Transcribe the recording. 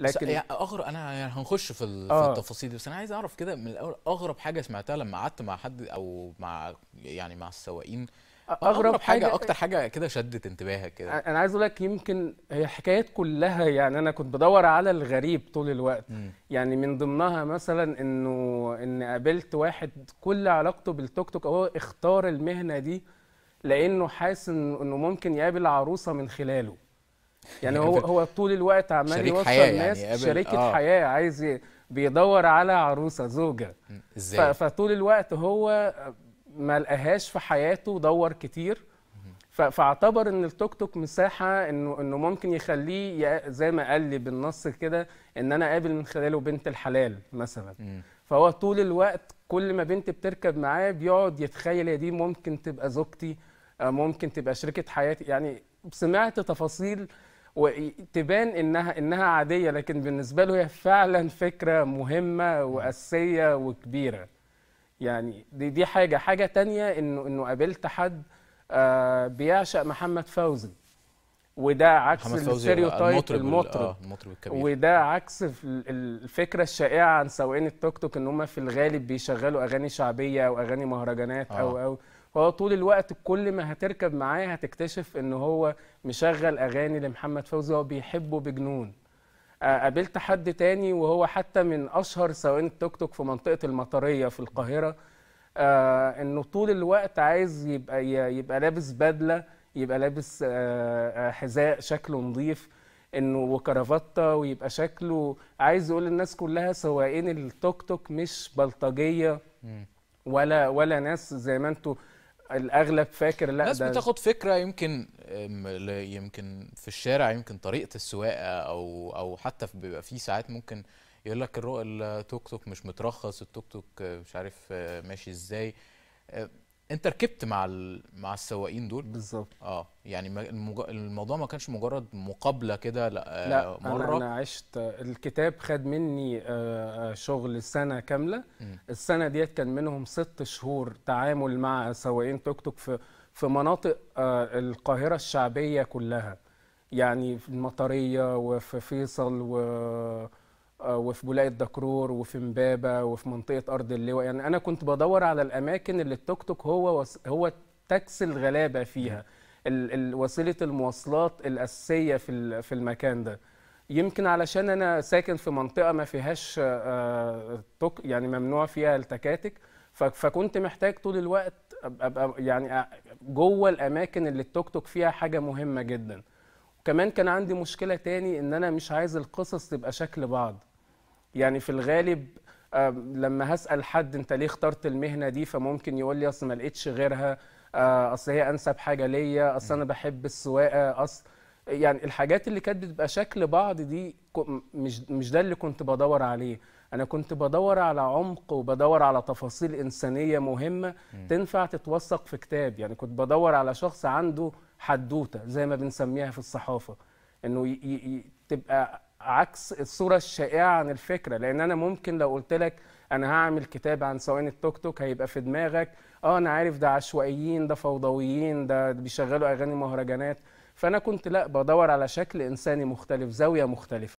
لكن يعني اغرب انا يعني هنخش في, آه. في التفاصيل دي بس انا عايز اعرف كده من الاول اغرب حاجه سمعتها لما قعدت مع حد او مع يعني مع السواقين أغرب, اغرب حاجه, حاجة اكتر حاجه كده شدت انتباهك كده انا عايز اقول لك يمكن هي حكايات كلها يعني انا كنت بدور على الغريب طول الوقت م. يعني من ضمنها مثلا انه ان قابلت واحد كل علاقته بالتوك توك هو اختار المهنه دي لانه حاسس انه ممكن يقابل عروسه من خلاله يعني, يعني هو هو طول الوقت عمال يوصل يعني، ناس يعني شريكه آه. حياه عايز بيدور على عروسه زوجه ازاي فطول الوقت هو ما لقاهاش في حياته دور كتير فاعتبر ان التوك توك مساحه انه انه ممكن يخليه زي ما قال لي بالنص كده ان انا اقابل من خلاله بنت الحلال مثلا فهو طول الوقت كل ما بنت بتركب معاه بيقعد يتخيل يا دي ممكن تبقى زوجتي آه، ممكن تبقى شريكه حياتي يعني سمعت تفاصيل وتبان انها انها عاديه لكن بالنسبه له هي فعلا فكره مهمه واساسيه وكبيره يعني دي دي حاجه حاجه تانية انه انه قابلت حد آه بيعشق محمد فوزي وده عكس الستيريوتايب المطرب آه المطرب الكبير وده عكس الفكره الشائعه عن سواقين التوك توك ان هم في الغالب بيشغلوا اغاني شعبيه او اغاني مهرجانات آه. او او فهو طول الوقت كل ما هتركب معاه هتكتشف ان هو مشغل اغاني لمحمد فوزي هو بيحبه بجنون آه، قابلت حد تاني وهو حتى من اشهر سواقين التوك توك في منطقه المطريه في القاهره آه انه طول الوقت عايز يبقى يبقى لابس بدله يبقى لابس آه, آه، حذاء شكله نظيف انه وكرافته ويبقى شكله عايز يقول للناس كلها سواقين التوك توك مش بلطجيه ولا ولا ناس زي ما انتوا الاغلب فاكر لا الناس بتاخد فكره يمكن يمكن في الشارع يمكن طريقه السواقه او او حتى بيبقى في ساعات ممكن يقول لك التوك توك مش مترخص التوك توك مش عارف ماشي ازاي آه، انت ركبت مع ال... مع السواقين دول بالظبط اه يعني المج... الموضوع ما كانش مجرد مقابله كده لا, آه، لا مره انا عشت الكتاب خد مني آه، آه، شغل سنه كامله م. السنه ديت كان منهم ست شهور تعامل مع سواقين توك توك في في مناطق القاهره الشعبيه كلها يعني في المطريه وفي فيصل و آه، وفي بولايه دكرور وفي امبابه وفي منطقه ارض اللواء يعني انا كنت بدور على الاماكن اللي التوك توك هو وص... هو تاكسي الغلابه فيها ال... ال... وسيله المواصلات الاساسيه في ال... في المكان ده يمكن علشان انا ساكن في منطقه ما فيهاش آه، توك يعني ممنوع فيها التكاتك ف... فكنت محتاج طول الوقت ابقى يعني جوه الاماكن اللي التوك توك فيها حاجه مهمه جدا كمان كان عندي مشكله تاني ان انا مش عايز القصص تبقى شكل بعض يعني في الغالب لما هسال حد انت ليه اخترت المهنه دي فممكن يقول لي اصل ما لقيتش غيرها آه، اصل هي انسب حاجه ليا اصل انا بحب السواقه اصل يعني الحاجات اللي كانت بتبقى شكل بعض دي مش مش ده اللي كنت بدور عليه انا كنت بدور على عمق وبدور على تفاصيل انسانيه مهمه تنفع تتوثق في كتاب يعني كنت بدور على شخص عنده حدوته زي ما بنسميها في الصحافه انه تبقى عكس الصوره الشائعه عن الفكره لان انا ممكن لو قلت لك انا هعمل كتاب عن سواقين التوك توك هيبقى في دماغك اه انا عارف ده عشوائيين ده فوضويين ده بيشغلوا اغاني مهرجانات فانا كنت لا بدور على شكل انساني مختلف زاويه مختلفه